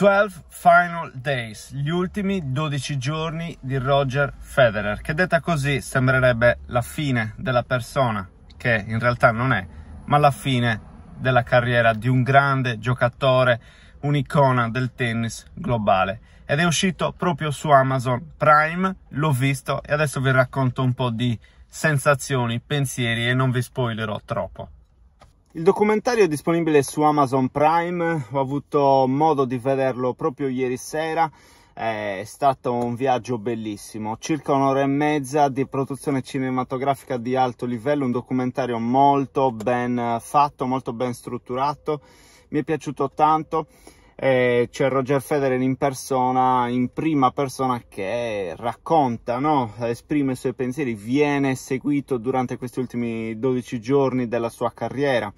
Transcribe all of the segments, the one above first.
12 Final Days, gli ultimi 12 giorni di Roger Federer, che detta così sembrerebbe la fine della persona, che in realtà non è, ma la fine della carriera di un grande giocatore, un'icona del tennis globale. Ed è uscito proprio su Amazon Prime, l'ho visto e adesso vi racconto un po' di sensazioni, pensieri e non vi spoilerò troppo. Il documentario è disponibile su Amazon Prime, ho avuto modo di vederlo proprio ieri sera, è stato un viaggio bellissimo, circa un'ora e mezza di produzione cinematografica di alto livello, un documentario molto ben fatto, molto ben strutturato, mi è piaciuto tanto eh, c'è Roger Federer in persona, in prima persona che racconta, no? esprime i suoi pensieri, viene seguito durante questi ultimi 12 giorni della sua carriera.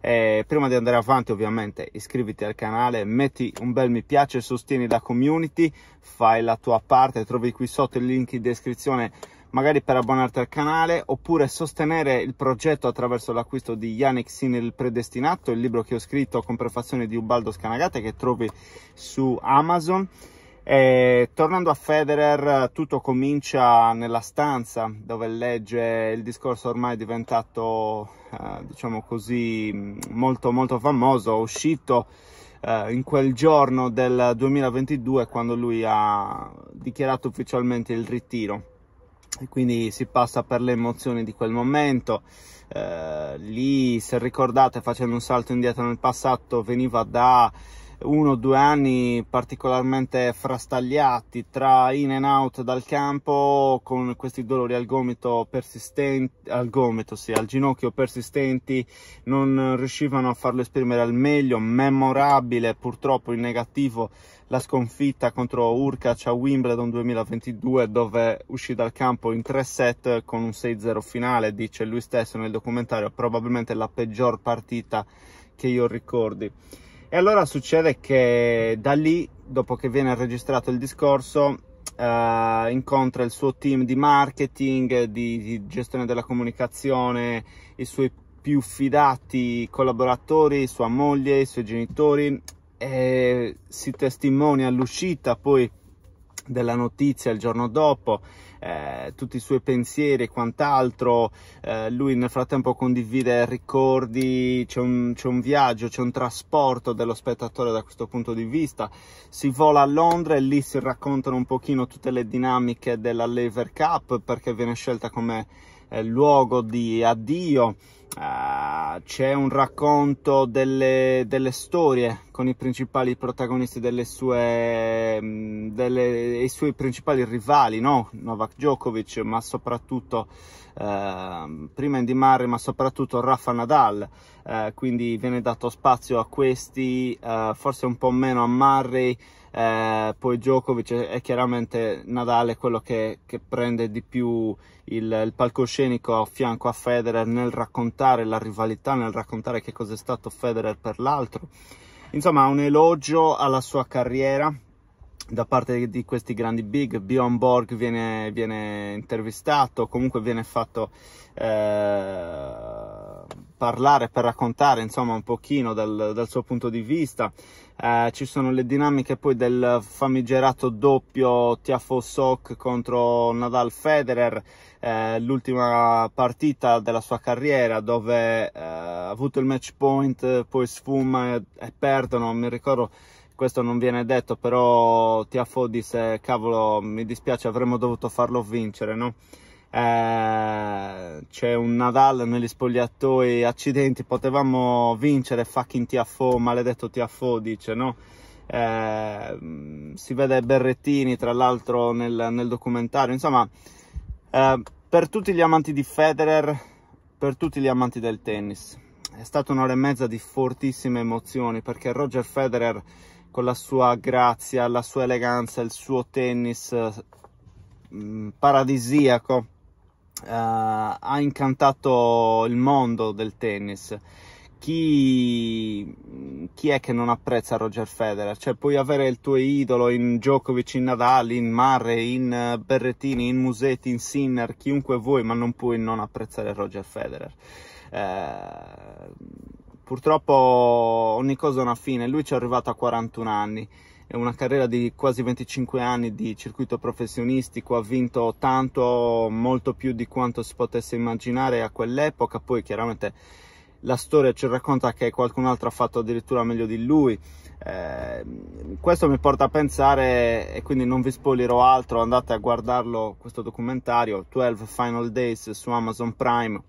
Eh, prima di andare avanti ovviamente iscriviti al canale, metti un bel mi piace, sostieni la community, fai la tua parte, trovi qui sotto il link in descrizione magari per abbonarti al canale oppure sostenere il progetto attraverso l'acquisto di Yannick Sin il predestinato, il libro che ho scritto con prefazione di Ubaldo Scanagate che trovi su Amazon. E tornando a Federer, tutto comincia nella stanza dove legge il discorso ormai diventato, eh, diciamo così, molto molto famoso, uscito eh, in quel giorno del 2022 quando lui ha dichiarato ufficialmente il ritiro quindi si passa per le emozioni di quel momento. Eh, lì, se ricordate, facendo un salto indietro nel passato, veniva da uno o due anni particolarmente frastagliati tra in and out dal campo con questi dolori al gomito persistenti, al gomito sì, al ginocchio persistenti, non riuscivano a farlo esprimere al meglio, memorabile purtroppo in negativo la sconfitta contro Urkac a Wimbledon 2022 dove uscì dal campo in tre set con un 6-0 finale, dice lui stesso nel documentario, probabilmente la peggior partita che io ricordi. E allora succede che da lì, dopo che viene registrato il discorso, Uh, incontra il suo team di marketing, di, di, gestione della comunicazione, i suoi più fidati collaboratori, sua moglie, i suoi genitori e si testimonia l'uscita poi della notizia il giorno dopo, eh, tutti i suoi pensieri e quant'altro, eh, lui nel frattempo condivide ricordi, c'è un, un, viaggio, c'è un trasporto dello spettatore da questo punto di vista, si vola a Londra e lì si raccontano un pochino tutte le dinamiche della Lever Cup perché viene scelta come eh, luogo di addio, eh, c'è un racconto delle, delle storie con i principali protagonisti delle sue, mm, delle, i suoi principali rivali, no? Novak Djokovic, ma soprattutto eh, prima Andy Murray, ma soprattutto Rafa Nadal. Eh, quindi viene dato spazio a questi, eh, forse un po' meno a Murray. Eh, poi Djokovic è chiaramente Nadal è quello che, che, prende di più il, il, palcoscenico a fianco a Federer nel raccontare la rivalità, nel raccontare che cos'è stato Federer per l'altro. Insomma, un elogio alla sua carriera da parte di questi grandi big, Bjorn Borg viene, viene intervistato, comunque viene fatto eh, parlare per raccontare insomma un pochino dal, dal suo punto di vista, eh, ci sono le dinamiche poi del famigerato doppio Tiafo Sok contro Nadal Federer, eh, l'ultima partita della sua carriera dove eh, avuto il match point, eh, poi sfuma e, e perdono, mi ricordo questo non viene detto, però Tiafo disse cavolo mi dispiace avremmo dovuto farlo vincere, no? eh, c'è un Nadal negli spogliatoi, accidenti, potevamo vincere, fucking Tiafo, maledetto Tiafo dice, no? Eh, si vede Berrettini tra l'altro nel, nel, documentario, insomma eh, per tutti gli amanti di Federer, per tutti gli amanti del tennis è stata un'ora e mezza di fortissime emozioni perché Roger Federer con la sua grazia, la sua eleganza, il suo tennis mm, paradisiaco uh, ha incantato il mondo del tennis. Chi, chi, è che non apprezza Roger Federer? Cioè, puoi avere il tuo idolo in Djokovic, in Nadal, in Murray, in eh, Berrettini, in Musetti, in Sinner, chiunque vuoi, ma non puoi non apprezzare Roger Federer. Eh, purtroppo ogni cosa ha una fine, lui ci è arrivato a 41 anni, è una carriera di quasi 25 anni di circuito professionistico, ha vinto tanto, molto più di quanto si potesse immaginare a quell'epoca, poi chiaramente la storia ci racconta che qualcun altro ha fatto addirittura meglio di lui. Eh, questo mi porta a pensare, e quindi non vi spoilerò altro, andate a guardarlo questo documentario 12 Final Days su Amazon Prime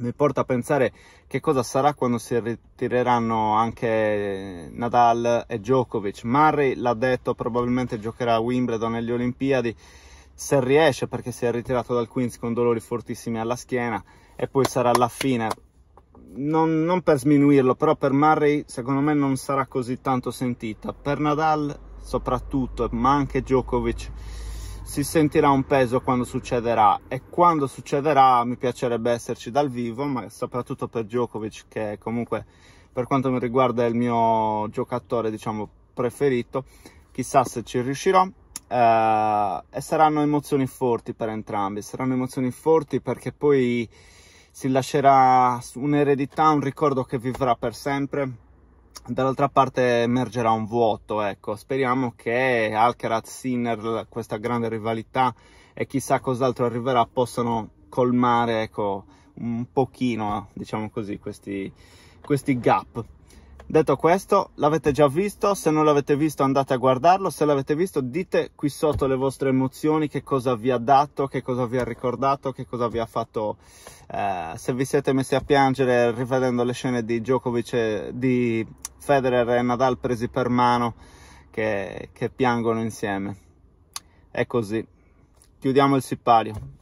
mi porta a pensare che cosa sarà quando si ritireranno anche Nadal e Djokovic. Murray l'ha detto, probabilmente giocherà a Wimbledon e Olimpiadi se riesce perché si è ritirato dal Queens con dolori fortissimi alla schiena e poi sarà la fine. Non, non per sminuirlo, però per Murray secondo me non sarà così tanto sentita. Per Nadal soprattutto, ma anche Djokovic si sentirà un peso quando succederà e quando succederà mi piacerebbe esserci dal vivo, ma soprattutto per Djokovic che comunque per quanto mi riguarda è il mio giocatore diciamo preferito, chissà se ci riuscirò. Eh, e saranno emozioni forti per entrambi, saranno emozioni forti perché poi si lascerà un'eredità, un ricordo che vivrà per sempre dall'altra parte emergerà un vuoto, ecco. Speriamo che Alcaraz, Sinner, questa grande rivalità e chissà cos'altro arriverà possano colmare, ecco, un pochino, diciamo così, questi, questi gap. Detto questo, l'avete già visto, se non l'avete visto andate a guardarlo, se l'avete visto dite qui sotto le vostre emozioni, che cosa vi ha dato, che cosa vi ha ricordato, che cosa vi ha fatto, eh, se vi siete messi a piangere rivedendo le scene di Djokovic, e, di Federer e Nadal presi per mano, che, che piangono insieme. È così. Chiudiamo il sipario.